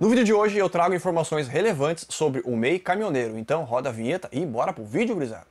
No vídeo de hoje eu trago informações relevantes sobre o MEI caminhoneiro, então roda a vinheta e bora pro vídeo, gurizada.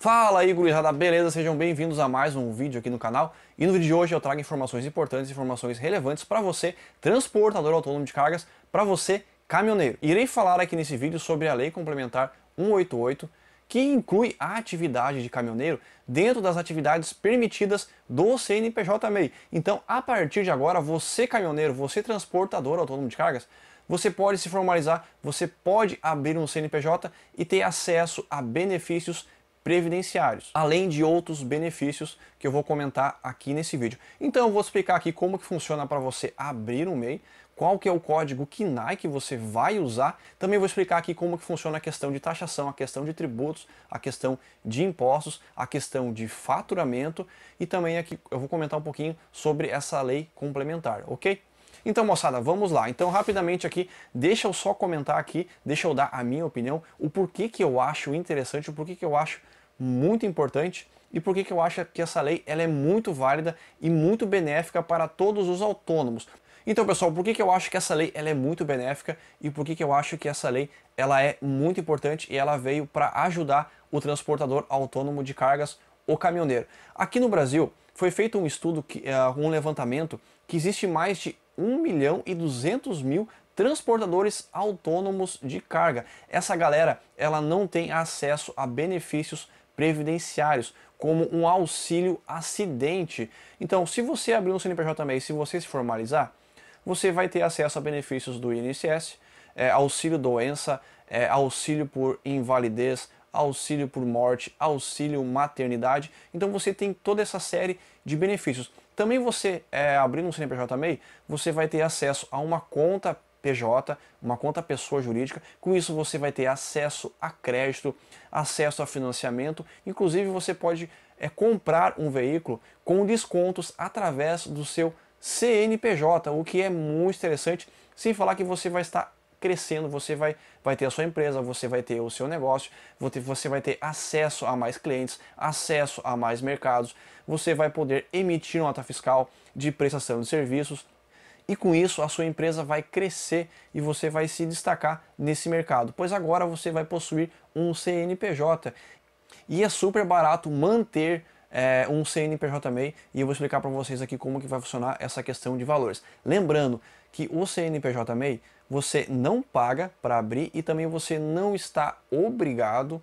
Fala aí, gurizada, beleza? Sejam bem-vindos a mais um vídeo aqui no canal. E no vídeo de hoje eu trago informações importantes, informações relevantes para você, transportador autônomo de cargas, para você, caminhoneiro. Irei falar aqui nesse vídeo sobre a Lei Complementar 188 que inclui a atividade de caminhoneiro dentro das atividades permitidas do CNPJ MEI. Então, a partir de agora, você caminhoneiro, você transportador autônomo de cargas, você pode se formalizar, você pode abrir um CNPJ e ter acesso a benefícios previdenciários, além de outros benefícios que eu vou comentar aqui nesse vídeo. Então eu vou explicar aqui como que funciona para você abrir um MEI, qual que é o código KINAI que você vai usar. Também vou explicar aqui como que funciona a questão de taxação, a questão de tributos, a questão de impostos, a questão de faturamento e também aqui eu vou comentar um pouquinho sobre essa lei complementar, ok? Então, moçada, vamos lá. Então, rapidamente aqui, deixa eu só comentar aqui, deixa eu dar a minha opinião, o porquê que eu acho interessante, o porquê que eu acho muito importante e por que eu acho que essa lei ela é muito válida e muito benéfica para todos os autônomos. Então, pessoal, por que, que eu acho que essa lei ela é muito benéfica e por que, que eu acho que essa lei ela é muito importante e ela veio para ajudar o transportador autônomo de cargas, o caminhoneiro? Aqui no Brasil, foi feito um estudo, que, eh, um levantamento, que existe mais de 1 milhão e 200 mil transportadores autônomos de carga. Essa galera, ela não tem acesso a benefícios previdenciários, como um auxílio acidente. Então, se você abrir um CNPJ também, se você se formalizar, você vai ter acesso a benefícios do INSS, é, auxílio doença, é, auxílio por invalidez, auxílio por morte, auxílio maternidade. Então você tem toda essa série de benefícios. Também você, é, abrindo um CNPJ MEI, você vai ter acesso a uma conta PJ, uma conta pessoa jurídica. Com isso você vai ter acesso a crédito, acesso a financiamento. Inclusive você pode é, comprar um veículo com descontos através do seu CNPJ, o que é muito interessante, sem falar que você vai estar crescendo, você vai, vai ter a sua empresa, você vai ter o seu negócio, você vai ter acesso a mais clientes, acesso a mais mercados, você vai poder emitir nota fiscal de prestação de serviços e com isso a sua empresa vai crescer e você vai se destacar nesse mercado, pois agora você vai possuir um CNPJ e é super barato manter é, um CNPJ MEI e eu vou explicar para vocês aqui como que vai funcionar essa questão de valores. Lembrando que o CNPJ MEI você não paga para abrir e também você não está obrigado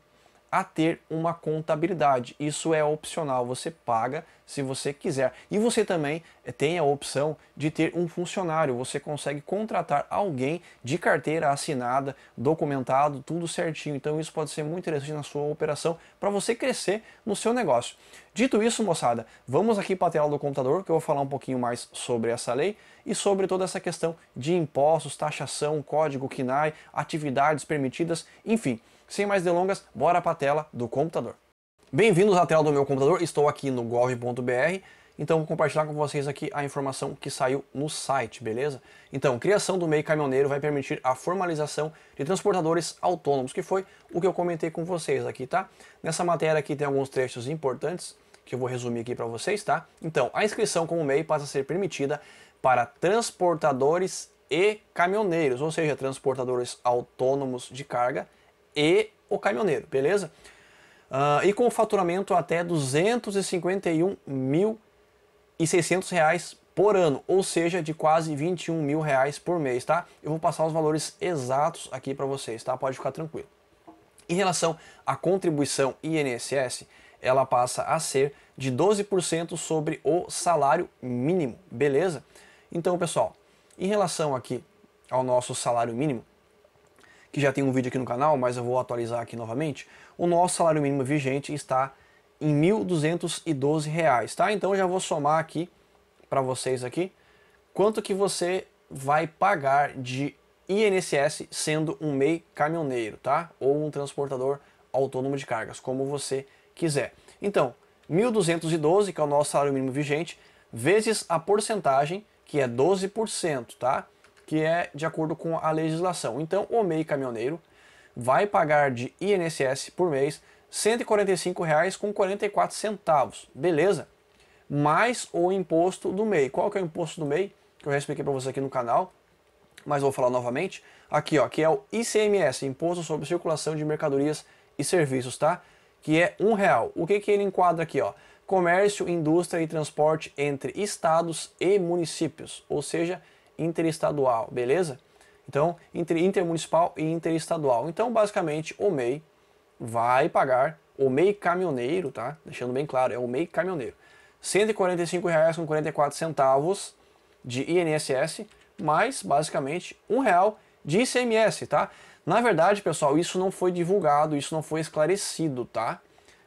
a ter uma contabilidade. Isso é opcional, você paga se você quiser. E você também eh, tem a opção de ter um funcionário, você consegue contratar alguém de carteira assinada, documentado, tudo certinho. Então isso pode ser muito interessante na sua operação para você crescer no seu negócio. Dito isso, moçada, vamos aqui para a tela do computador que eu vou falar um pouquinho mais sobre essa lei e sobre toda essa questão de impostos, taxação, código KINAI, atividades permitidas, enfim. Sem mais delongas, bora para a tela do computador. Bem-vindos à tela do meu computador, estou aqui no gov.br, então vou compartilhar com vocês aqui a informação que saiu no site, beleza? Então, criação do MEI caminhoneiro vai permitir a formalização de transportadores autônomos, que foi o que eu comentei com vocês aqui, tá? Nessa matéria aqui tem alguns trechos importantes que eu vou resumir aqui para vocês, tá? Então, a inscrição como MEI passa a ser permitida para transportadores e caminhoneiros, ou seja, transportadores autônomos de carga e o caminhoneiro, beleza? Uh, e com faturamento até 251 mil e 600 reais por ano, ou seja, de quase 21 mil reais por mês, tá? Eu vou passar os valores exatos aqui para vocês, tá? Pode ficar tranquilo. Em relação à contribuição INSS, ela passa a ser de 12% sobre o salário mínimo, beleza? Então, pessoal, em relação aqui ao nosso salário mínimo, que já tem um vídeo aqui no canal, mas eu vou atualizar aqui novamente, o nosso salário mínimo vigente está em R$ 1.212, tá? Então já vou somar aqui para vocês aqui quanto que você vai pagar de INSS sendo um MEI caminhoneiro, tá? Ou um transportador autônomo de cargas, como você quiser. Então, 1.212, que é o nosso salário mínimo vigente, vezes a porcentagem, que é 12%, tá? que é de acordo com a legislação. Então, o MEI caminhoneiro vai pagar de INSS por mês R$ 145,44, beleza? Mais o imposto do MEI. Qual que é o imposto do MEI? Que eu já expliquei para você aqui no canal, mas vou falar novamente. Aqui, ó, que é o ICMS, Imposto sobre Circulação de Mercadorias e Serviços, tá? Que é um real. O que que ele enquadra aqui, ó? Comércio, indústria e transporte entre estados e municípios, ou seja, interestadual, beleza? Então, entre intermunicipal e interestadual. Então, basicamente, o MEI vai pagar, o MEI caminhoneiro, tá? Deixando bem claro, é o MEI caminhoneiro. R$ 145,44 de INSS, mais, basicamente, R$ 1,00 de ICMS, tá? Na verdade, pessoal, isso não foi divulgado, isso não foi esclarecido, tá?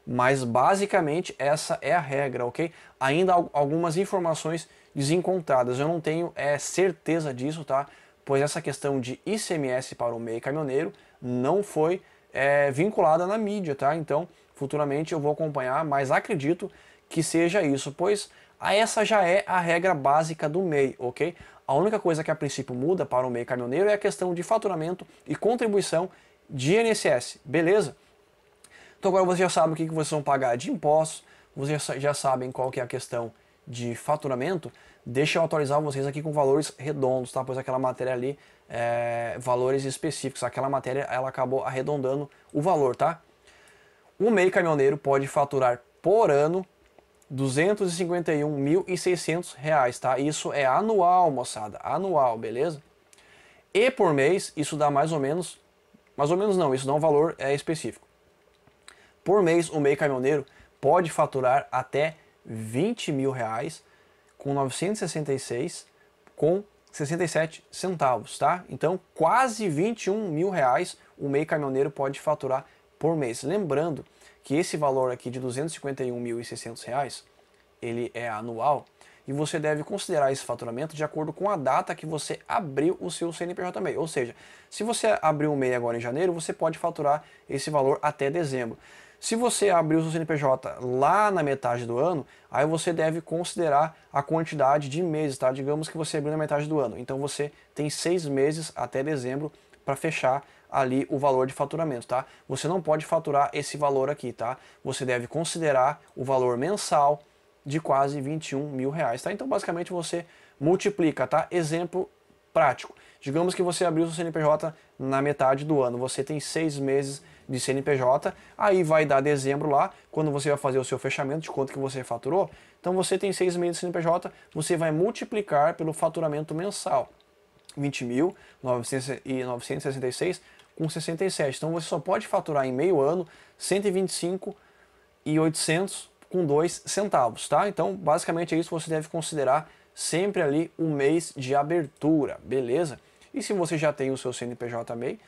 Mas, basicamente, essa é a regra, ok? Ainda algumas informações desencontradas. Eu não tenho é, certeza disso, tá? Pois essa questão de ICMS para o meio caminhoneiro não foi é, vinculada na mídia, tá? Então, futuramente eu vou acompanhar, mas acredito que seja isso, pois essa já é a regra básica do MEI, ok? A única coisa que a princípio muda para o MEI caminhoneiro é a questão de faturamento e contribuição de INSS, beleza? Então agora vocês já sabem o que vocês vão pagar de impostos, vocês já sabem qual que é a questão de faturamento, deixa eu atualizar vocês aqui com valores redondos, tá? Pois aquela matéria ali, é, valores específicos, aquela matéria ela acabou arredondando o valor, tá? um meio caminhoneiro pode faturar por ano R$ 251.600, tá? Isso é anual, moçada, anual, beleza? E por mês, isso dá mais ou menos, mais ou menos não, isso dá um valor é, específico. Por mês, o meio caminhoneiro pode faturar até 20 mil reais com 966 com 67 centavos, tá? Então quase 21 mil reais o meio caminhoneiro pode faturar por mês. Lembrando que esse valor aqui de 251.600 reais, ele é anual e você deve considerar esse faturamento de acordo com a data que você abriu o seu CNPJ também Ou seja, se você abriu o MEI agora em janeiro, você pode faturar esse valor até dezembro. Se você abriu o seu CNPJ lá na metade do ano, aí você deve considerar a quantidade de meses, tá? Digamos que você abriu na metade do ano. Então você tem seis meses até dezembro para fechar ali o valor de faturamento, tá? Você não pode faturar esse valor aqui, tá? Você deve considerar o valor mensal de quase 21 mil reais, tá? Então basicamente você multiplica, tá? Exemplo prático. Digamos que você abriu o seu CNPJ na metade do ano, você tem seis meses de CNPJ, aí vai dar dezembro lá, quando você vai fazer o seu fechamento de quanto que você faturou. Então você tem seis meses de CNPJ, você vai multiplicar pelo faturamento mensal. 20.966 com 67. Então você só pode faturar em meio ano 125 e com 2 centavos, tá? Então, basicamente é isso, você deve considerar sempre ali o um mês de abertura, beleza? E se você já tem o seu CNPJ MEI,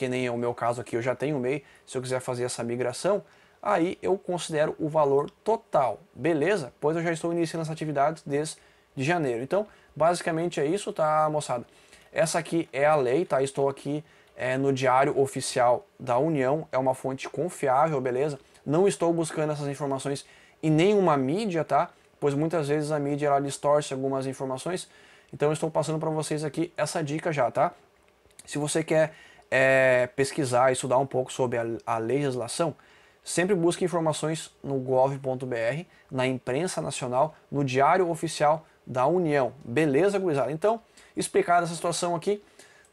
que nem é o meu caso aqui, eu já tenho o MEI, se eu quiser fazer essa migração, aí eu considero o valor total, beleza? Pois eu já estou iniciando essa atividade desde de janeiro. Então, basicamente é isso, tá, moçada? Essa aqui é a lei, tá? Estou aqui é, no Diário Oficial da União, é uma fonte confiável, beleza? Não estou buscando essas informações em nenhuma mídia, tá? Pois muitas vezes a mídia ela distorce algumas informações. Então, estou passando para vocês aqui essa dica já, tá? Se você quer é, pesquisar, estudar um pouco sobre a, a legislação, sempre busque informações no gov.br, na imprensa nacional, no Diário Oficial da União. Beleza, gurizada? Então, explicada essa situação aqui,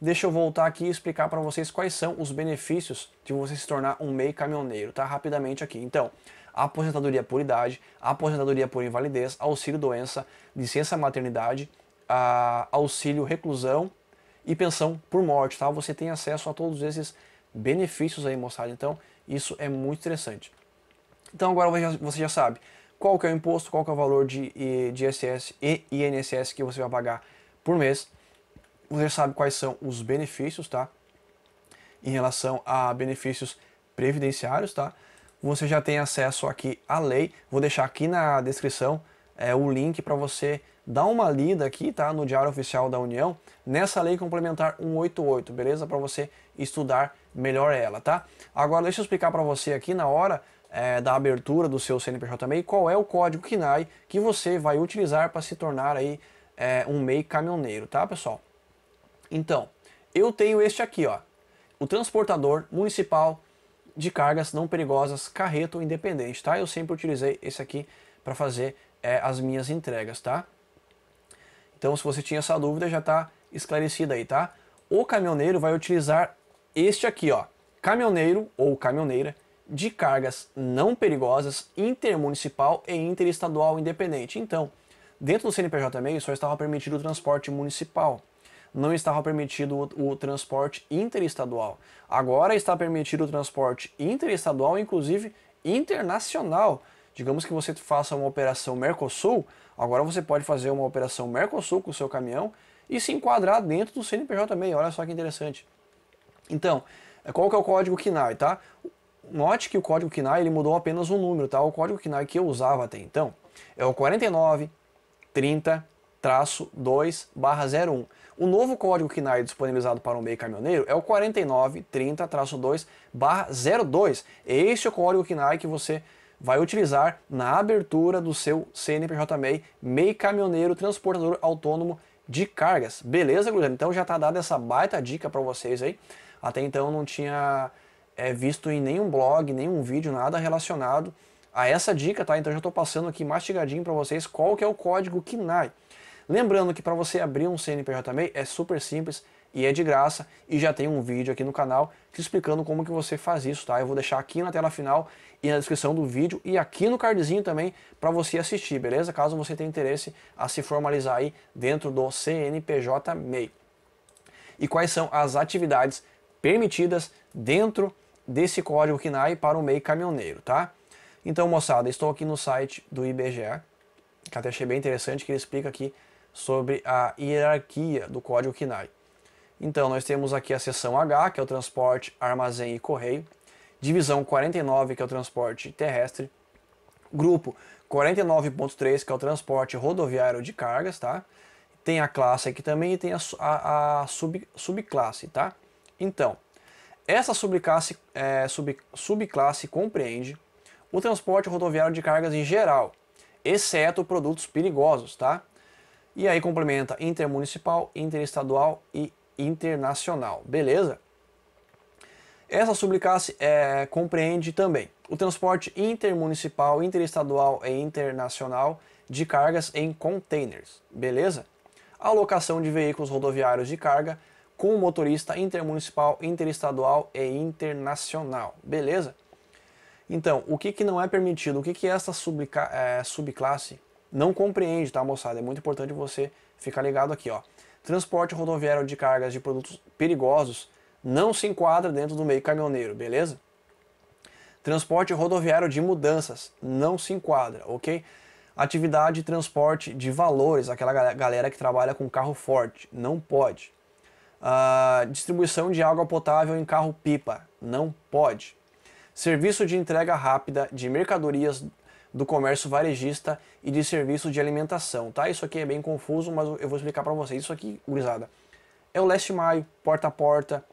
deixa eu voltar aqui e explicar para vocês quais são os benefícios de você se tornar um meio caminhoneiro, tá? Rapidamente aqui. Então, aposentadoria por idade, aposentadoria por invalidez, auxílio doença, licença maternidade, ah, auxílio reclusão, e pensão por morte, tá? Você tem acesso a todos esses benefícios aí, moçada. Então, isso é muito interessante. Então, agora você já sabe qual que é o imposto, qual que é o valor de, de ISS e INSS que você vai pagar por mês. Você já sabe quais são os benefícios, tá? Em relação a benefícios previdenciários, tá? Você já tem acesso aqui à lei. Vou deixar aqui na descrição é, o link para você dá uma lida aqui, tá, no Diário Oficial da União, nessa Lei Complementar 188, beleza? Para você estudar melhor ela, tá? Agora deixa eu explicar para você aqui na hora é, da abertura do seu CNPJ também qual é o código KINAI que você vai utilizar para se tornar aí é, um MEI caminhoneiro, tá, pessoal? Então, eu tenho este aqui, ó, o transportador municipal de cargas não perigosas, carreto independente, tá? Eu sempre utilizei esse aqui para fazer é, as minhas entregas, tá? Então, se você tinha essa dúvida, já está esclarecida aí, tá? O caminhoneiro vai utilizar este aqui, ó. Caminhoneiro ou caminhoneira de cargas não perigosas intermunicipal e interestadual independente. Então, dentro do CNPJ meio só estava permitido o transporte municipal. Não estava permitido o, o transporte interestadual. Agora está permitido o transporte interestadual, inclusive internacional. Digamos que você faça uma operação Mercosul, Agora você pode fazer uma operação Mercosul com o seu caminhão e se enquadrar dentro do CNPJ também. Olha só que interessante. Então, é, qual que é o código KINAI, tá? Note que o código KINAI ele mudou apenas um número, tá? O código KINAI que eu usava até então é o 4930 2 01. O novo código KINAI disponibilizado para o um meio caminhoneiro é o 4930 2 02. Este é o código KINAI que você vai utilizar na abertura do seu CNPJ MEI, MEI Caminhoneiro Transportador Autônomo de Cargas. Beleza, Guilherme? Então já está dada essa baita dica para vocês aí. Até então não tinha é, visto em nenhum blog, nenhum vídeo, nada relacionado a essa dica, tá? Então já estou passando aqui mastigadinho para vocês qual que é o código KINAI. Lembrando que para você abrir um CNPJ MEI é super simples e é de graça e já tem um vídeo aqui no canal te explicando como que você faz isso, tá? Eu vou deixar aqui na tela final e na descrição do vídeo e aqui no cardzinho também para você assistir, beleza? Caso você tenha interesse a se formalizar aí dentro do CNPJ MEI. E quais são as atividades permitidas dentro desse código KNAI para o MEI caminhoneiro, tá? Então, moçada, estou aqui no site do IBGE, que até achei bem interessante, que ele explica aqui sobre a hierarquia do código KINAI. Então, nós temos aqui a seção H, que é o transporte, armazém e correio, divisão 49, que é o transporte terrestre, grupo 49.3, que é o transporte rodoviário de cargas, tá? Tem a classe aqui também e tem a, a, a sub, subclasse, tá? Então, essa subclasse, é, sub, subclasse compreende o transporte rodoviário de cargas em geral, exceto produtos perigosos, tá? E aí complementa intermunicipal, interestadual e internacional, beleza? Essa subclasse é, compreende também o transporte intermunicipal, interestadual e internacional de cargas em containers, beleza? Alocação de veículos rodoviários de carga com motorista intermunicipal, interestadual e internacional, beleza? Então, o que, que não é permitido? O que, que essa é, subclasse não compreende, tá, moçada? É muito importante você ficar ligado aqui, ó. Transporte rodoviário de cargas de produtos perigosos não se enquadra dentro do meio caminhoneiro, beleza? Transporte rodoviário de mudanças não se enquadra, ok? Atividade de transporte de valores, aquela galera que trabalha com carro forte, não pode. Ah, distribuição de água potável em carro pipa, não pode. Serviço de entrega rápida de mercadorias do comércio varejista e de serviço de alimentação, tá? Isso aqui é bem confuso, mas eu vou explicar para vocês. Isso aqui, gurizada, é o leste maio, porta a porta,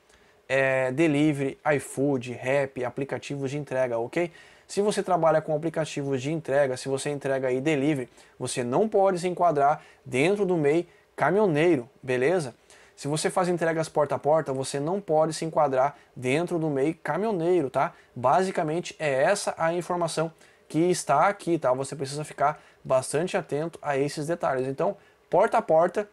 é, delivery, iFood, Rap, aplicativos de entrega, ok? Se você trabalha com aplicativos de entrega, se você entrega aí delivery, você não pode se enquadrar dentro do MEI caminhoneiro, beleza? Se você faz entregas porta a porta, você não pode se enquadrar dentro do MEI caminhoneiro, tá? Basicamente é essa a informação que está aqui, tá? Você precisa ficar bastante atento a esses detalhes. Então, porta a porta,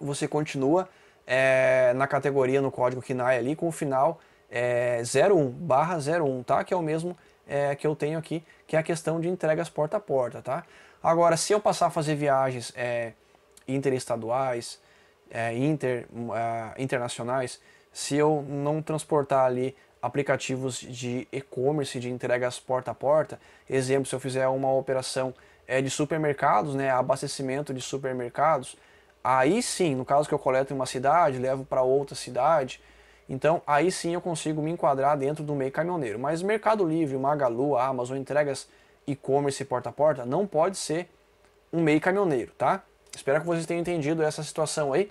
você continua é, na categoria, no código KINAI ali, com o final é, 01, barra 01, tá? Que é o mesmo é, que eu tenho aqui, que é a questão de entregas porta a porta, tá? Agora, se eu passar a fazer viagens é, interestaduais, é, inter, ah, internacionais, se eu não transportar ali aplicativos de e-commerce, de entregas porta a porta. Exemplo, se eu fizer uma operação é, de supermercados, né, abastecimento de supermercados, aí sim, no caso que eu coleto em uma cidade, levo para outra cidade, então aí sim eu consigo me enquadrar dentro do meio caminhoneiro. Mas Mercado Livre, Magalu, Amazon, entregas e-commerce porta a porta, não pode ser um meio caminhoneiro, tá? Espero que vocês tenham entendido essa situação aí.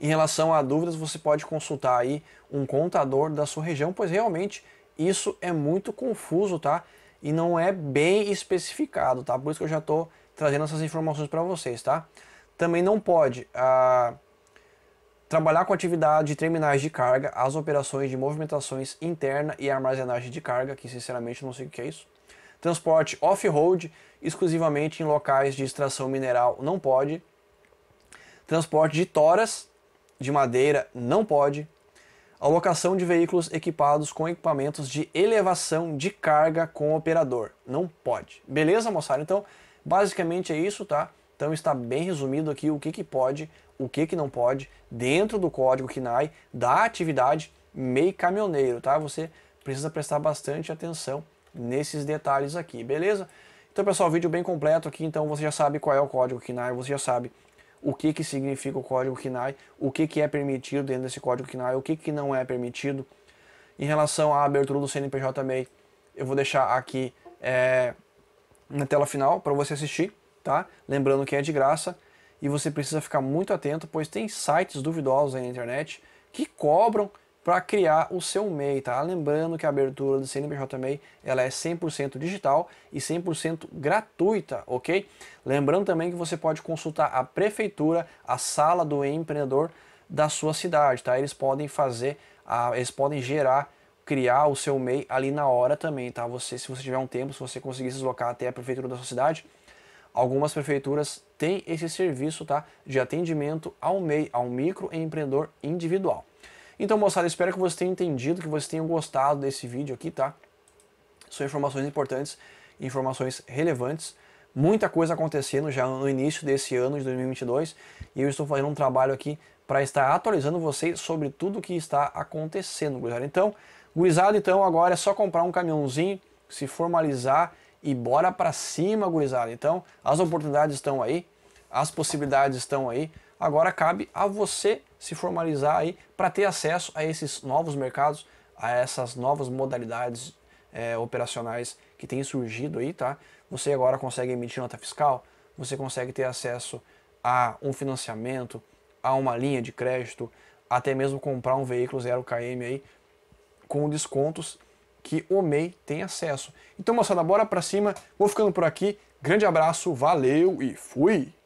Em relação a dúvidas, você pode consultar aí um contador da sua região, pois realmente isso é muito confuso, tá? E não é bem especificado, tá? Por isso que eu já estou trazendo essas informações para vocês, tá? Também não pode ah, trabalhar com atividade de terminais de carga, as operações de movimentações interna e armazenagem de carga, que sinceramente não sei o que é isso. Transporte off-road, exclusivamente em locais de extração mineral, não pode. Transporte de toras, de madeira não pode. alocação de veículos equipados com equipamentos de elevação de carga com operador. Não pode. Beleza, moçada? Então, basicamente é isso, tá? Então está bem resumido aqui o que, que pode, o que, que não pode, dentro do código nai da atividade MEI caminhoneiro, tá? Você precisa prestar bastante atenção nesses detalhes aqui, beleza? Então, pessoal, vídeo bem completo aqui, então você já sabe qual é o código KNAI, você já sabe o que, que significa o código KINAI, o que, que é permitido dentro desse código KINAI, o que, que não é permitido. Em relação à abertura do CNPJ também, eu vou deixar aqui é, na tela final para você assistir, tá? Lembrando que é de graça e você precisa ficar muito atento, pois tem sites duvidosos aí na internet que cobram para criar o seu MEI, tá? Lembrando que a abertura do CNPJ MEI, ela é 100% digital e 100% gratuita, ok? Lembrando também que você pode consultar a prefeitura, a sala do empreendedor da sua cidade, tá? Eles podem fazer, a, eles podem gerar, criar o seu MEI ali na hora também, tá? Você, se você tiver um tempo, se você conseguir se deslocar até a prefeitura da sua cidade, algumas prefeituras têm esse serviço, tá? De atendimento ao MEI, ao microempreendedor individual. Então, moçada, espero que vocês tenham entendido, que vocês tenham gostado desse vídeo aqui, tá? São informações importantes, informações relevantes. Muita coisa acontecendo já no início desse ano de 2022 e eu estou fazendo um trabalho aqui para estar atualizando vocês sobre tudo o que está acontecendo, gurizada. Então, gurizada, então agora é só comprar um caminhãozinho, se formalizar e bora para cima, gurizada. Então, as oportunidades estão aí, as possibilidades estão aí. Agora cabe a você se formalizar aí para ter acesso a esses novos mercados, a essas novas modalidades é, operacionais que têm surgido aí, tá? Você agora consegue emitir nota fiscal, você consegue ter acesso a um financiamento, a uma linha de crédito, até mesmo comprar um veículo 0km aí com descontos que o MEI tem acesso. Então, moçada, bora para cima. Vou ficando por aqui. Grande abraço, valeu e fui!